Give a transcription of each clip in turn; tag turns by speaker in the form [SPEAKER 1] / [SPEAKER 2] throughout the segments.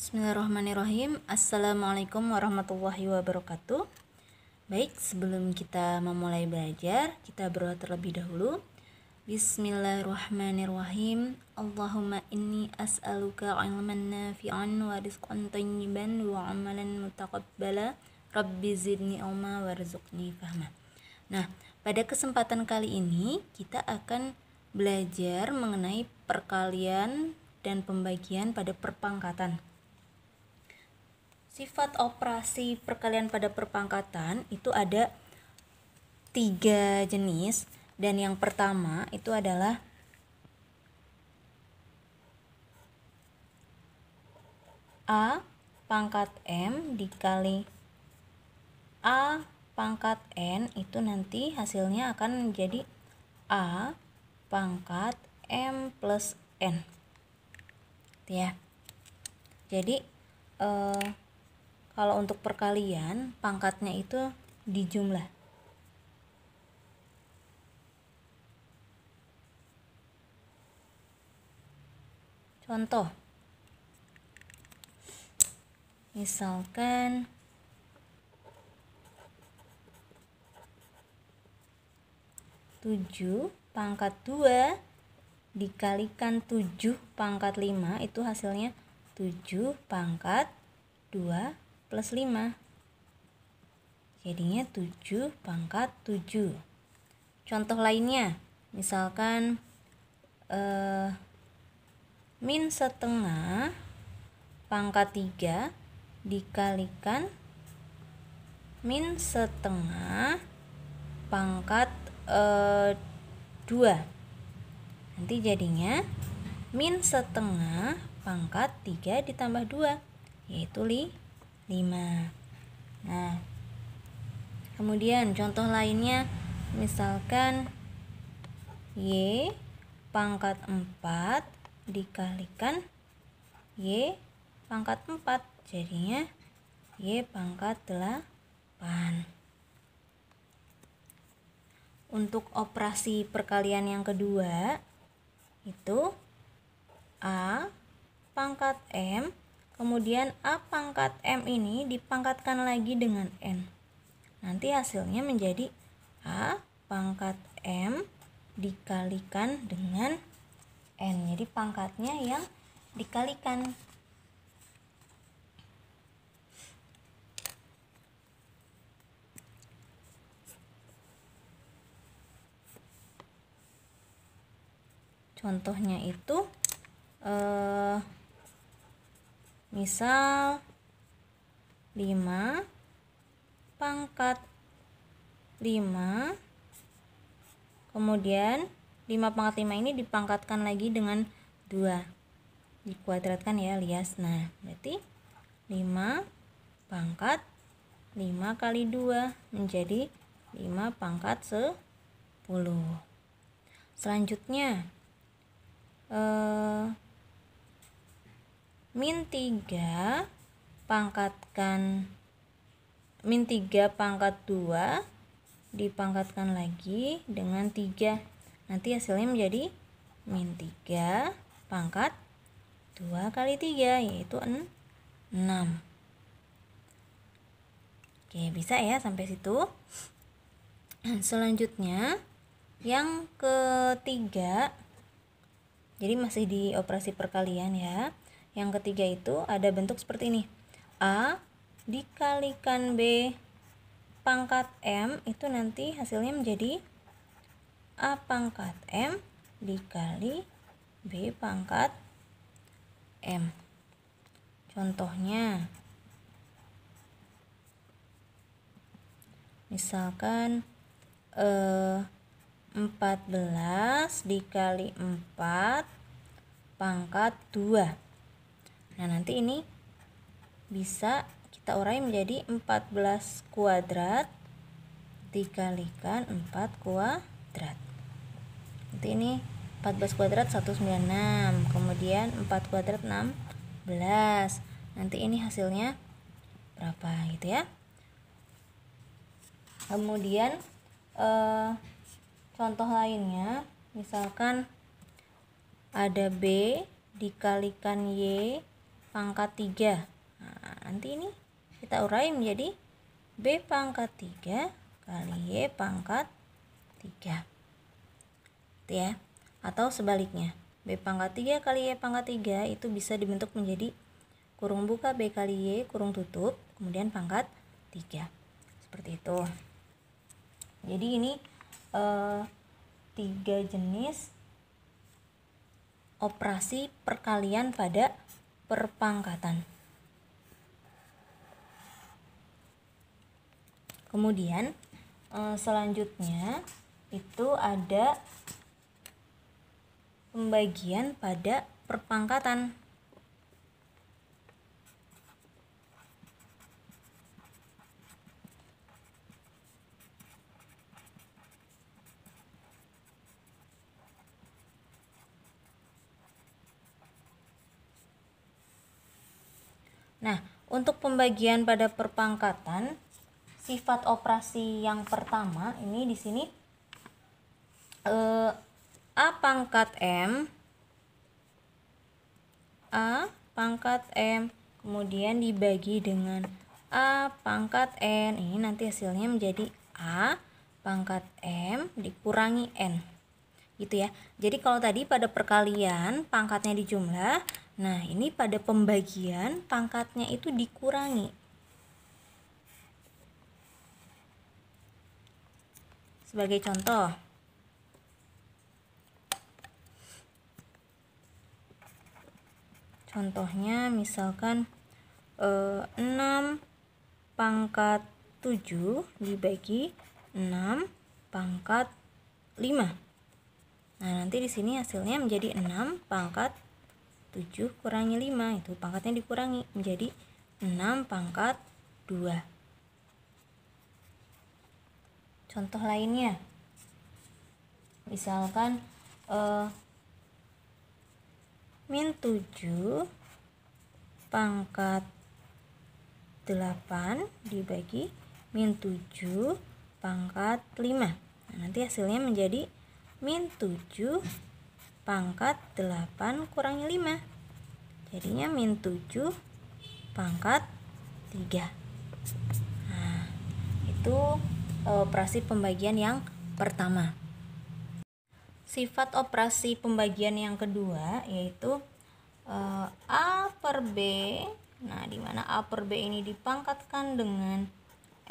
[SPEAKER 1] Bismillahirrahmanirrahim Assalamualaikum warahmatullahi wabarakatuh Baik, sebelum kita memulai belajar Kita berdoa terlebih dahulu Bismillahirrahmanirrahim Allahumma inni as'aluka ilman nafi'an wa rizqan tayyiban wa amalan mutaqabbala Rabbi zidni wa rizqni fahma Nah, pada kesempatan kali ini kita akan belajar mengenai perkalian dan pembagian pada perpangkatan sifat operasi perkalian pada perpangkatan itu ada tiga jenis dan yang pertama itu adalah A pangkat M dikali A pangkat N itu nanti hasilnya akan menjadi A pangkat M plus N gitu ya jadi eh, kalau untuk perkalian, pangkatnya itu dijumlah. Contoh. Misalkan tujuh pangkat dua dikalikan tujuh pangkat lima itu hasilnya tujuh pangkat dua plus 5. Jadinya 7 pangkat 7. Contoh lainnya, misalkan eh, min setengah pangkat 3 dikalikan min setengah pangkat eh, 2. Nanti jadinya min setengah pangkat 3 ditambah 2 yaitu 5. 5 nah kemudian contoh lainnya misalkan Y pangkat 4 dikalikan Y pangkat 4 jadinya Y pangkat 8 untuk operasi perkalian yang kedua itu A pangkat M Kemudian A pangkat M ini dipangkatkan lagi dengan N. Nanti hasilnya menjadi A pangkat M dikalikan dengan N. Jadi pangkatnya yang dikalikan. Contohnya itu eh, Misal 5 pangkat 5 kemudian 5 pangkat 5 ini dipangkatkan lagi dengan 2 dikuadratkan ya alias nah berarti 5 pangkat 5 kali 2 menjadi 5 pangkat 10 selanjutnya eh, min 3 pangkatkan min 3 pangkat 2 dipangkatkan lagi dengan 3 nanti hasilnya menjadi min 3 pangkat 2 kali 3 yaitu 6 oke bisa ya sampai situ selanjutnya yang ketiga jadi masih di operasi perkalian ya yang ketiga itu ada bentuk seperti ini. A dikalikan B pangkat M itu nanti hasilnya menjadi A pangkat M dikali B pangkat M. Contohnya, misalkan eh, belas dikali empat pangkat dua Nah, nanti ini bisa kita urai menjadi 14 kuadrat dikalikan 4 kuadrat. Nanti ini 14 kuadrat 196, kemudian 4 kuadrat 16. Nanti ini hasilnya berapa gitu ya. Kemudian eh, contoh lainnya misalkan ada B dikalikan Y pangkat 3 nah, nanti ini kita urai menjadi B pangkat 3 kali Y pangkat 3 gitu ya atau sebaliknya B pangkat 3 kali Y pangkat 3 itu bisa dibentuk menjadi kurung buka B kali Y kurung tutup kemudian pangkat 3 seperti itu jadi ini eh, tiga jenis operasi perkalian pada perpangkatan. Kemudian eh, selanjutnya itu ada pembagian pada perpangkatan. Untuk pembagian pada perpangkatan, sifat operasi yang pertama ini di sini eh, A pangkat M A pangkat M kemudian dibagi dengan A pangkat N ini nanti hasilnya menjadi A pangkat M dikurangi N gitu ya. Jadi kalau tadi pada perkalian pangkatnya dijumlah, nah ini pada pembagian pangkatnya itu dikurangi. Sebagai contoh, Contohnya misalkan eh, 6 pangkat 7 dibagi 6 pangkat 5. Nah, nanti di sini hasilnya menjadi 6 pangkat 7 kurangi 5. Itu pangkatnya dikurangi menjadi 6 pangkat 2. Contoh lainnya. Misalkan eh, min 7 pangkat 8 dibagi min 7 pangkat 5. Nah, nanti hasilnya menjadi min 7 pangkat 8 kurang 5 jadinya min 7 pangkat 3 nah itu e, operasi pembagian yang pertama sifat operasi pembagian yang kedua yaitu uh, A per B nah dimana A per B ini dipangkatkan dengan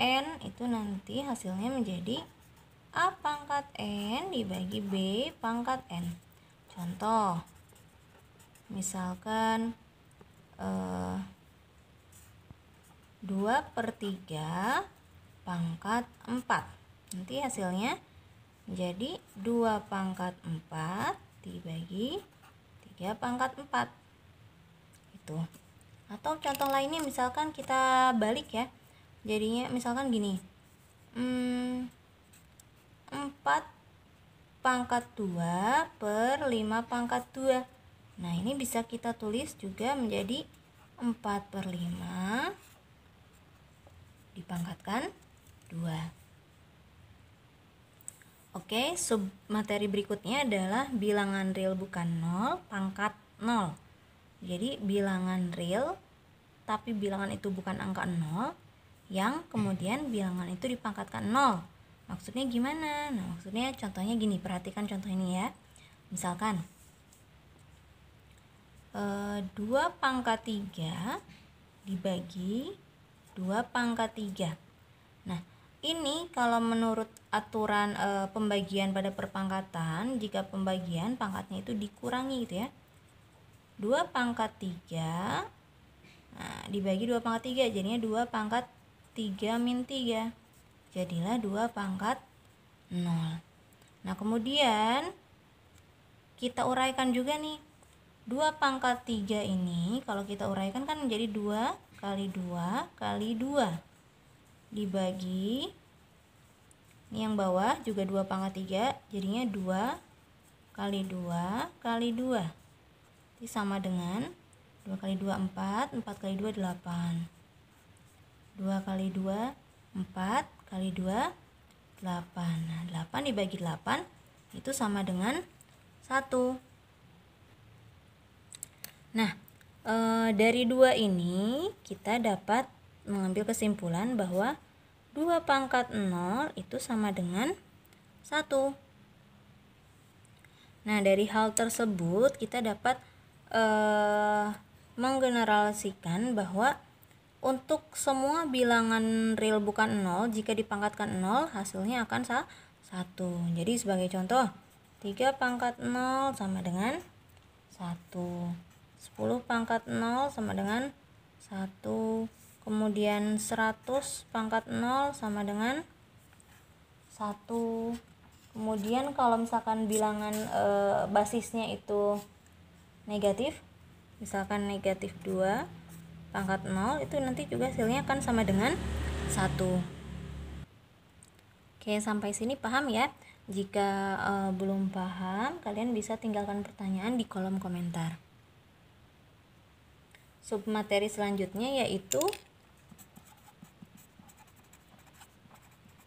[SPEAKER 1] N itu nanti hasilnya menjadi A pangkat N dibagi B pangkat N. Contoh, misalkan eh, 2 per 3 pangkat 4. Nanti hasilnya jadi 2 pangkat 4 dibagi 3 pangkat 4. Itu. Atau contoh lainnya misalkan kita balik ya. Jadinya misalkan gini. Hmm, 4 pangkat 2 per 5 pangkat 2 Nah ini bisa kita tulis juga menjadi 4 per 5 dipangkatkan 2 Oke sub materi berikutnya adalah bilangan real bukan 0 pangkat 0 Jadi bilangan real tapi bilangan itu bukan angka 0 yang kemudian bilangan itu dipangkatkan 0 Maksudnya gimana? Nah, maksudnya contohnya gini, perhatikan contoh ini ya. Misalkan e, eh, 2 pangkat 3 dibagi 2 pangkat 3. Nah, ini kalau menurut aturan e, pembagian pada perpangkatan, jika pembagian pangkatnya itu dikurangi gitu ya. 2 pangkat 3 Nah, dibagi 2 pangkat 3 jadinya 2 pangkat 3 min 3 jadilah 2 pangkat 0 nah kemudian kita uraikan juga nih 2 pangkat 3 ini kalau kita uraikan kan menjadi 2 kali 2 kali 2 dibagi ini yang bawah juga 2 pangkat 3 jadinya 2 kali 2 kali 2 ini sama dengan 2 kali 2 4, 4 kali 2 8. 2 kali 2 4 kali 2 8 nah 8 dibagi 8 itu sama dengan 1 nah e, dari 2 ini kita dapat mengambil kesimpulan bahwa 2 pangkat 0 itu sama dengan 1 nah dari hal tersebut kita dapat e, menggeneralisikan bahwa untuk semua bilangan real bukan 0, jika dipangkatkan 0, hasilnya akan 1. Jadi sebagai contoh, 3 pangkat 0 sama dengan 1. 10 pangkat 0 sama dengan 1. Kemudian 100 pangkat 0 sama dengan 1. Kemudian kalau misalkan bilangan e, basisnya itu negatif, misalkan negatif 2, pangkat 0 itu nanti juga hasilnya akan sama dengan 1 Oke sampai sini paham ya jika e, belum paham kalian bisa tinggalkan pertanyaan di kolom komentar Sub materi selanjutnya yaitu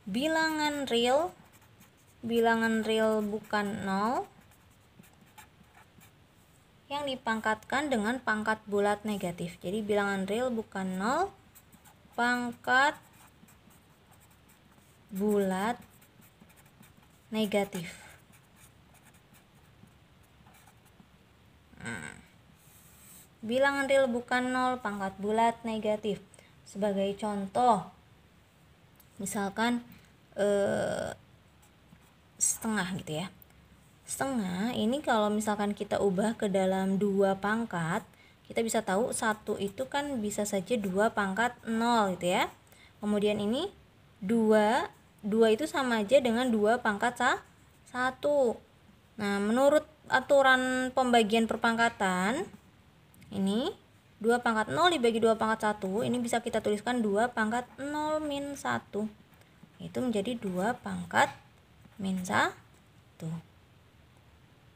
[SPEAKER 1] bilangan real bilangan real bukan 0 yang dipangkatkan dengan pangkat bulat negatif. Jadi bilangan real bukan 0, pangkat bulat negatif. Nah, bilangan real bukan 0, pangkat bulat negatif. Sebagai contoh, misalkan eh, setengah gitu ya setengah ini kalau misalkan kita ubah ke dalam dua pangkat kita bisa tahu satu itu kan bisa saja dua pangkat nol gitu ya kemudian ini 2 2 itu sama aja dengan 2 pangkat 1 nah menurut aturan pembagian perpangkatan ini 2 pangkat 0 dibagi 2 pangkat 1 ini bisa kita tuliskan 2 pangkat 0 min 1 itu menjadi 2 pangkat min 1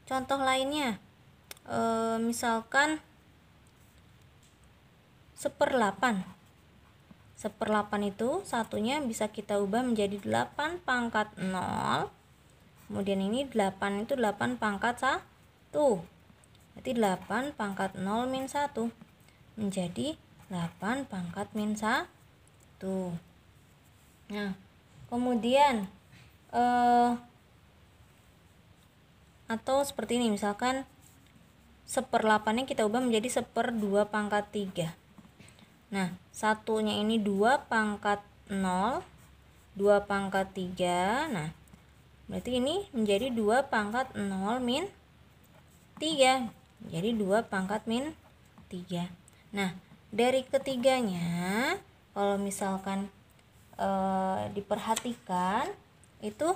[SPEAKER 1] Contoh lainnya, e, misalkan seperlapan. Seperlapan itu satunya bisa kita ubah menjadi 8 pangkat 0. Kemudian ini 8 itu 8 pangkat 1. Berarti 8 pangkat 0 min 1 menjadi 8 pangkat min 1. Nah, kemudian eh atau seperti ini misalkan 1/8-nya kita ubah menjadi 1/2 pangkat 3 nah satunya ini 2 pangkat 0 2 pangkat 3 nah berarti ini menjadi 2 pangkat 0 min 3 jadi 2 pangkat min 3 nah dari ketiganya kalau misalkan e, diperhatikan itu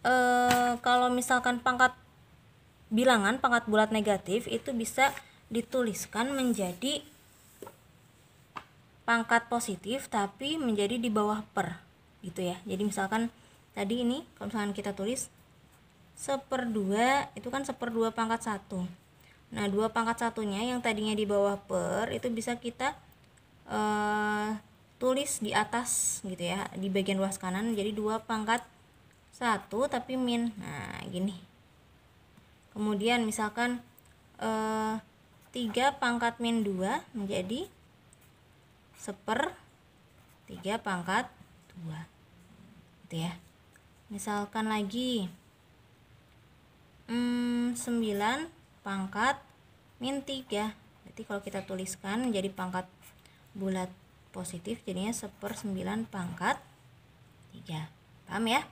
[SPEAKER 1] Eh, kalau misalkan pangkat bilangan pangkat bulat negatif itu bisa dituliskan menjadi pangkat positif tapi menjadi di bawah per gitu ya jadi misalkan tadi ini kalau misalkan kita tulis seperdua itu kan seperdua pangkat satu nah dua pangkat satunya yang tadinya di bawah per itu bisa kita e, tulis di atas gitu ya di bagian ruas kanan jadi dua pangkat 1 tapi min nah gini kemudian misalkan eh, 3 pangkat min 2 menjadi seper 3 pangkat 2 gitu ya misalkan lagi hmm, 9 pangkat min 3 berarti kalau kita tuliskan menjadi pangkat bulat positif jadinya seper 9 pangkat 3 paham ya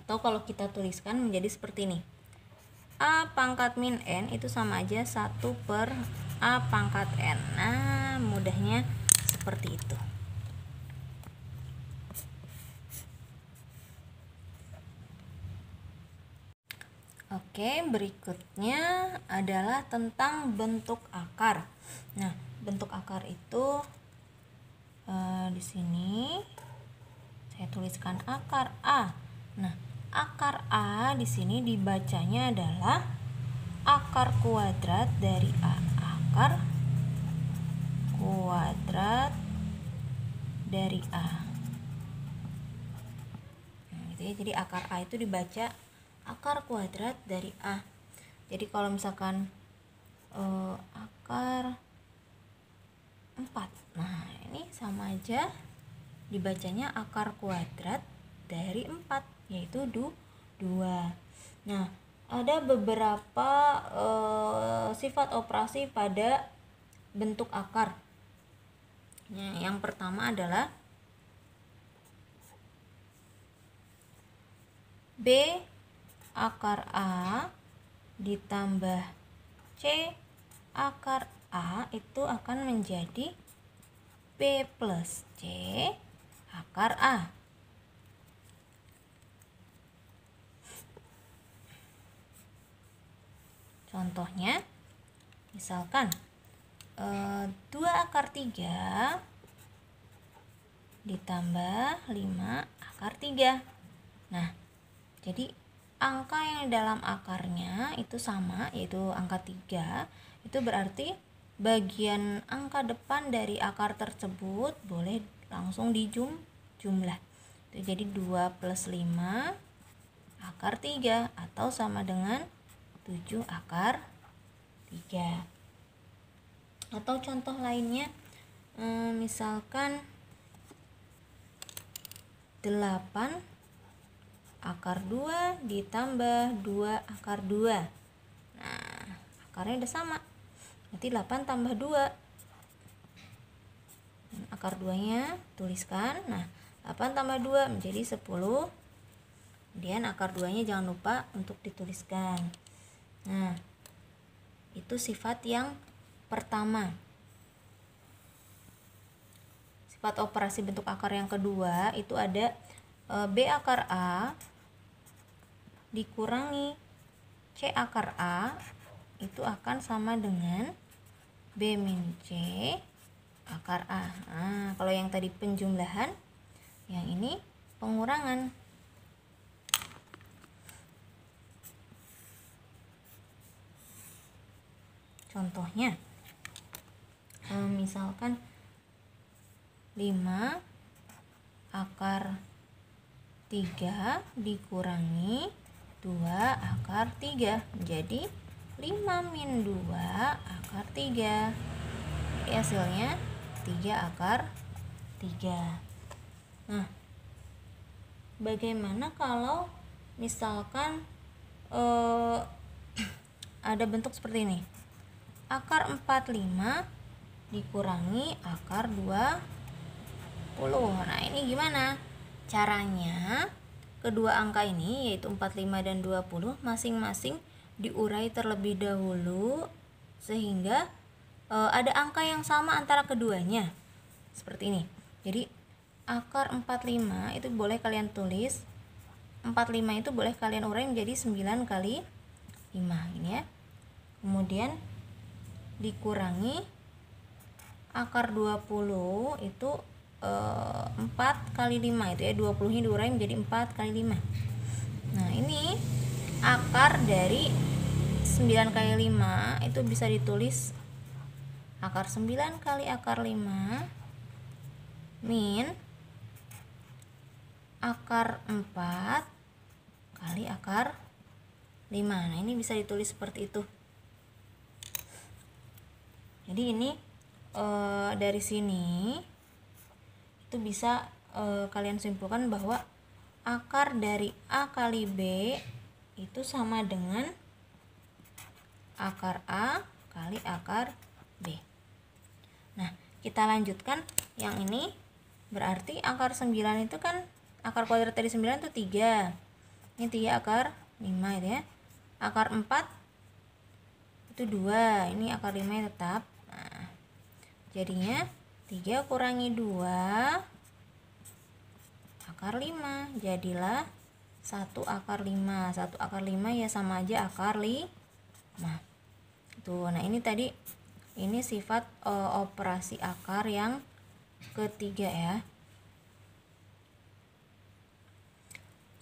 [SPEAKER 1] atau kalau kita tuliskan menjadi seperti ini A pangkat min N itu sama aja 1 per A pangkat N nah mudahnya seperti itu Oke, berikutnya adalah tentang bentuk akar. Nah, bentuk akar itu e, di sini saya tuliskan akar A. Nah, akar A di sini dibacanya adalah akar kuadrat dari A. Akar kuadrat dari A. Nah, gitu ya. Jadi akar A itu dibaca akar kuadrat dari A. Jadi kalau misalkan eh, akar 4. Nah, ini sama aja dibacanya akar kuadrat dari 4 yaitu du dua. Nah, ada beberapa e, sifat operasi pada bentuk akar. Nah, yang pertama adalah B akar A ditambah C akar A itu akan menjadi B plus C akar A. Contohnya, misalkan e, eh, 2 akar 3 ditambah 5 akar 3. Nah, jadi angka yang dalam akarnya itu sama, yaitu angka 3, itu berarti bagian angka depan dari akar tersebut boleh langsung dijum jumlah. Jadi 2 plus 5 akar 3 atau sama dengan 7 akar 3 atau contoh lainnya eh, misalkan 8 akar 2 ditambah 2 akar 2 nah akarnya udah sama berarti 8 tambah 2 akar 2 nya tuliskan nah 8 tambah 2 menjadi 10 kemudian akar 2 nya jangan lupa untuk dituliskan Nah, itu sifat yang pertama. Sifat operasi bentuk akar yang kedua itu ada e, B akar A dikurangi C akar A itu akan sama dengan B min C akar A. Nah, kalau yang tadi penjumlahan, yang ini pengurangan. Contohnya, eh, misalkan 5 akar 3 dikurangi 2 akar 3 jadi 5 min 2 akar 3 jadi hasilnya 3 akar 3 nah bagaimana kalau misalkan eh, ada bentuk seperti ini akar 45 dikurangi akar 20 nah ini gimana caranya kedua angka ini yaitu 45 dan 20 masing-masing diurai terlebih dahulu sehingga e, ada angka yang sama antara keduanya seperti ini jadi akar 45 itu boleh kalian tulis 45 itu boleh kalian urai menjadi 9 kali 5 ini ya kemudian dikurangi akar 20 itu e, eh, 4 kali 5 itu ya 20 nya diurai menjadi 4 kali 5 nah ini akar dari 9 kali 5 itu bisa ditulis akar 9 kali akar 5 min akar 4 kali akar 5 nah ini bisa ditulis seperti itu jadi ini e, dari sini itu bisa e, kalian simpulkan bahwa akar dari a kali b itu sama dengan akar a kali akar b nah kita lanjutkan yang ini berarti akar 9 itu kan akar kuadrat dari 9 itu 3 ini 3 akar 5 itu ya akar 4 itu 2 ini akar 5 tetap Jadinya 3 kurangi 2 akar 5. Jadilah 1 akar 5. 1 akar 5 ya sama aja akar 5. tuh. Nah, ini tadi ini sifat e, operasi akar yang ketiga ya.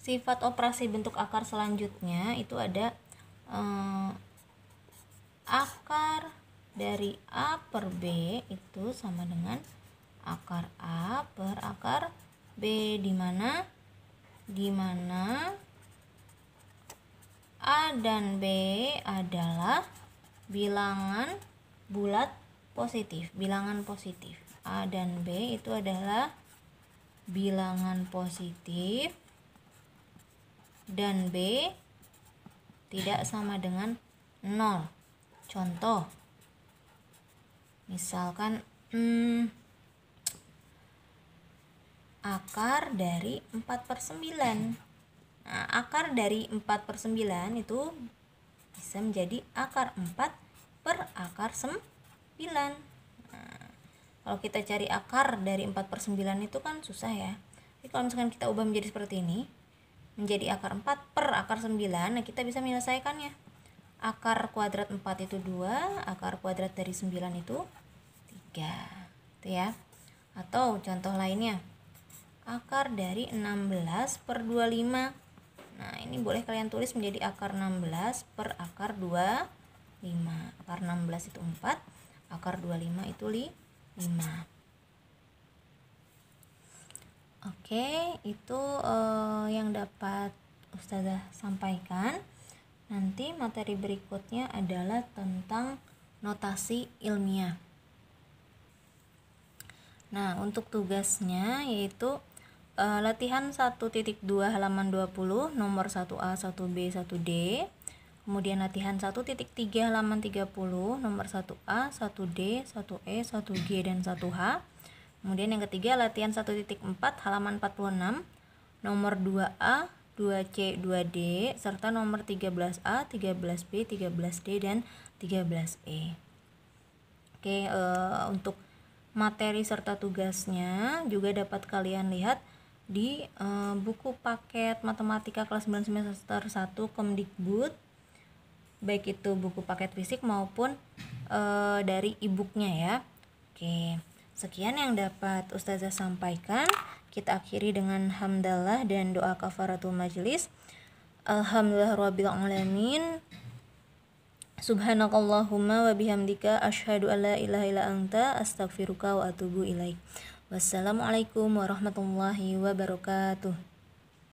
[SPEAKER 1] Sifat operasi bentuk akar selanjutnya itu ada e, akar dari A per B itu sama dengan akar A per akar B di mana di mana A dan B adalah bilangan bulat positif, bilangan positif. A dan B itu adalah bilangan positif dan B tidak sama dengan 0. Contoh misalkan hmm, akar dari 4 per 9 nah, akar dari 4 per 9 itu bisa menjadi akar 4 per akar 9 nah, kalau kita cari akar dari 4 per 9 itu kan susah ya jadi kalau misalkan kita ubah menjadi seperti ini menjadi akar 4 per akar 9 nah kita bisa menyelesaikannya akar kuadrat 4 itu 2 akar kuadrat dari 9 itu 3 itu ya atau contoh lainnya akar dari 16 per 25 nah ini boleh kalian tulis menjadi akar 16 per akar 25 akar 16 itu 4 akar 25 itu 5 Oke, itu eh, yang dapat Ustazah sampaikan. Nanti materi berikutnya adalah tentang notasi ilmiah. Nah, untuk tugasnya yaitu e, latihan 1.2 halaman 20 nomor 1A, 1B, 1D. Kemudian latihan 1.3 halaman 30 nomor 1A, 1D, 1E, 1G dan 1H. Kemudian yang ketiga latihan 1.4 halaman 46 nomor 2A, 2C, 2D, serta nomor 13A, 13B, 13D, dan 13E. Oke, e, untuk materi serta tugasnya juga dapat kalian lihat di e, buku paket matematika kelas 9 semester 1 Kemdikbud baik itu buku paket fisik maupun e, dari e-booknya ya oke sekian yang dapat ustazah sampaikan kita akhiri dengan hamdallah dan doa kafaratul majelis alhamdulillah alamin Subhanakallahumma wa bihamdika asyhadu alla ilaha illa anta astaghfiruka wa atubu ilaik. Wassalamualaikum warahmatullahi wabarakatuh.